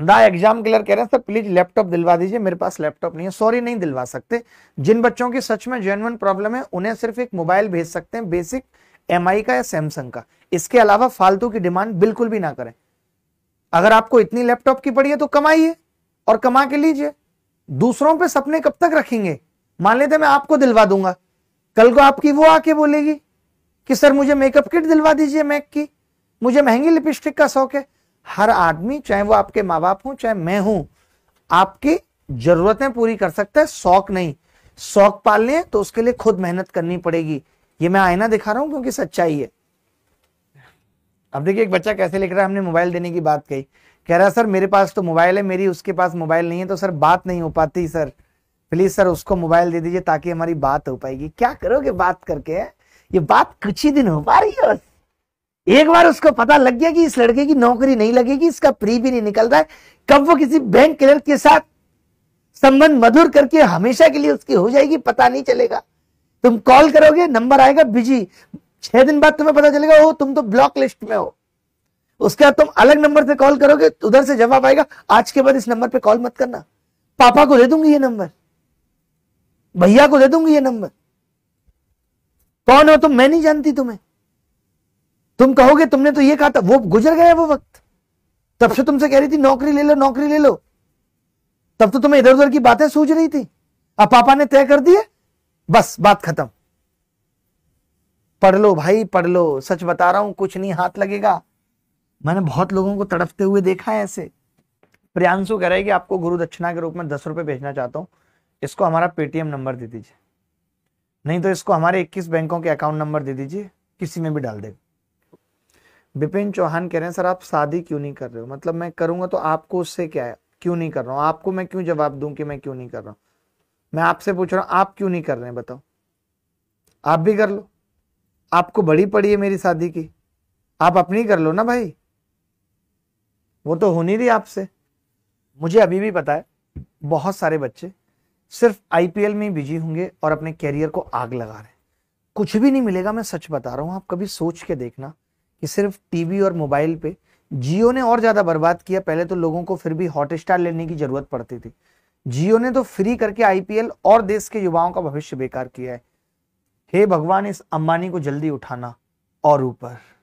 ना exam clear कह रहे हैं सर प्लीज लैपटॉप दिलवा दीजिए मेरे पास लैपटॉप नहीं है सॉरी नहीं दिलवा सकते जिन बच्चों की सच में जेनुअन प्रॉब्लम है उन्हें सिर्फ एक मोबाइल भेज सकते हैं बेसिक एम का या सैमसंग का इसके अलावा फालतू की डिमांड बिल्कुल भी ना करें अगर आपको इतनी लैपटॉप की पड़ी है तो कमाइए और कमा के लीजिए दूसरों पे सपने कब तक रखेंगे मान लेते मैं आपको दिलवा दूंगा कल को आपकी वो आके बोलेगी कि सर मुझे मेकअप किट दिलवा दीजिए मैक की मुझे महंगी लिपस्टिक का शौक है हर आदमी चाहे वो आपके माँ बाप हूं चाहे मैं हूं आपकी जरूरतें पूरी कर सकता है शौक नहीं शौक पालने लें तो उसके लिए खुद मेहनत करनी पड़ेगी ये मैं आईना दिखा रहा हूं क्योंकि सच्चाई है अब देखिए एक बच्चा कैसे लिख रहा है हमने मोबाइल देने की बात कही कह रहा सर मेरे पास तो मोबाइल है मेरी उसके पास मोबाइल नहीं है तो सर बात नहीं हो पाती सर प्लीज सर उसको मोबाइल दे दीजिए ताकि हमारी बात हो पाएगी क्या करोगे बात करके ये बात कुछ ही दिन हो पा रही है एक बार उसको पता लग गया कि इस लड़के की नौकरी नहीं लगेगी इसका प्री भी नहीं निकल रहा है कब वो किसी बैंक क्लर्क के साथ संबंध मधुर करके हमेशा के लिए उसकी हो जाएगी पता नहीं चलेगा तुम कॉल करोगे नंबर आएगा बिजी छह दिन बाद तुम्हें पता चलेगा ओ तुम तो ब्लॉक लिस्ट में हो उसके बाद तुम अलग नंबर से कॉल करोगे तो उधर से जवाब आएगा आज के बाद इस नंबर पे कॉल मत करना पापा को दे दूंगी ये नंबर भैया को दे दूंगी ये नंबर कौन हो तुम मैं नहीं जानती तुम्हें तुम कहोगे तुमने तो ये कहा था वो गुजर गया वो वक्त तब से तुमसे कह रही थी नौकरी ले लो नौकरी ले लो तब तो तुम्हें इधर उधर की बातें सूझ रही थी अब पापा ने तय कर दिए बस बात खत्म पढ़ लो भाई पढ़ लो सच बता रहा हूं कुछ नहीं हाथ लगेगा मैंने बहुत लोगों को तड़पते हुए देखा है ऐसे प्रियांशु कह रहे हैं कि आपको गुरु दक्षिणा के रूप में दस रुपए भेजना चाहता हूं इसको हमारा पेटीएम नंबर दे दीजिए नहीं तो इसको हमारे इक्कीस बैंकों के अकाउंट नंबर दे दीजिए किसी में भी डाल देगा बिपिन चौहान कह रहे हैं सर आप शादी क्यों नहीं कर रहे हो मतलब मैं करूंगा तो आपको उससे क्या है क्यों नहीं कर रहा हूँ आपको मैं क्यों जवाब दूं कि मैं क्यों नहीं कर रहा हूँ मैं आपसे पूछ रहा हूँ आप क्यों नहीं कर रहे हैं बताओ आप भी कर लो आपको बड़ी पड़ी है मेरी शादी की आप अपनी कर लो ना भाई वो तो होनी रही आपसे मुझे अभी भी पता है बहुत सारे बच्चे सिर्फ आईपीएल में बिजी होंगे और अपने कैरियर को आग लगा रहे हैं कुछ भी नहीं मिलेगा मैं सच बता रहा हूँ आप कभी सोच के देखना कि सिर्फ टीवी और मोबाइल पे जियो ने और ज़्यादा बर्बाद किया पहले तो लोगों को फिर भी हॉटस्टार लेने की ज़रूरत पड़ती थी जियो ने तो फ्री करके आईपीएल और देश के युवाओं का भविष्य बेकार किया है हे भगवान इस अंबानी को जल्दी उठाना और ऊपर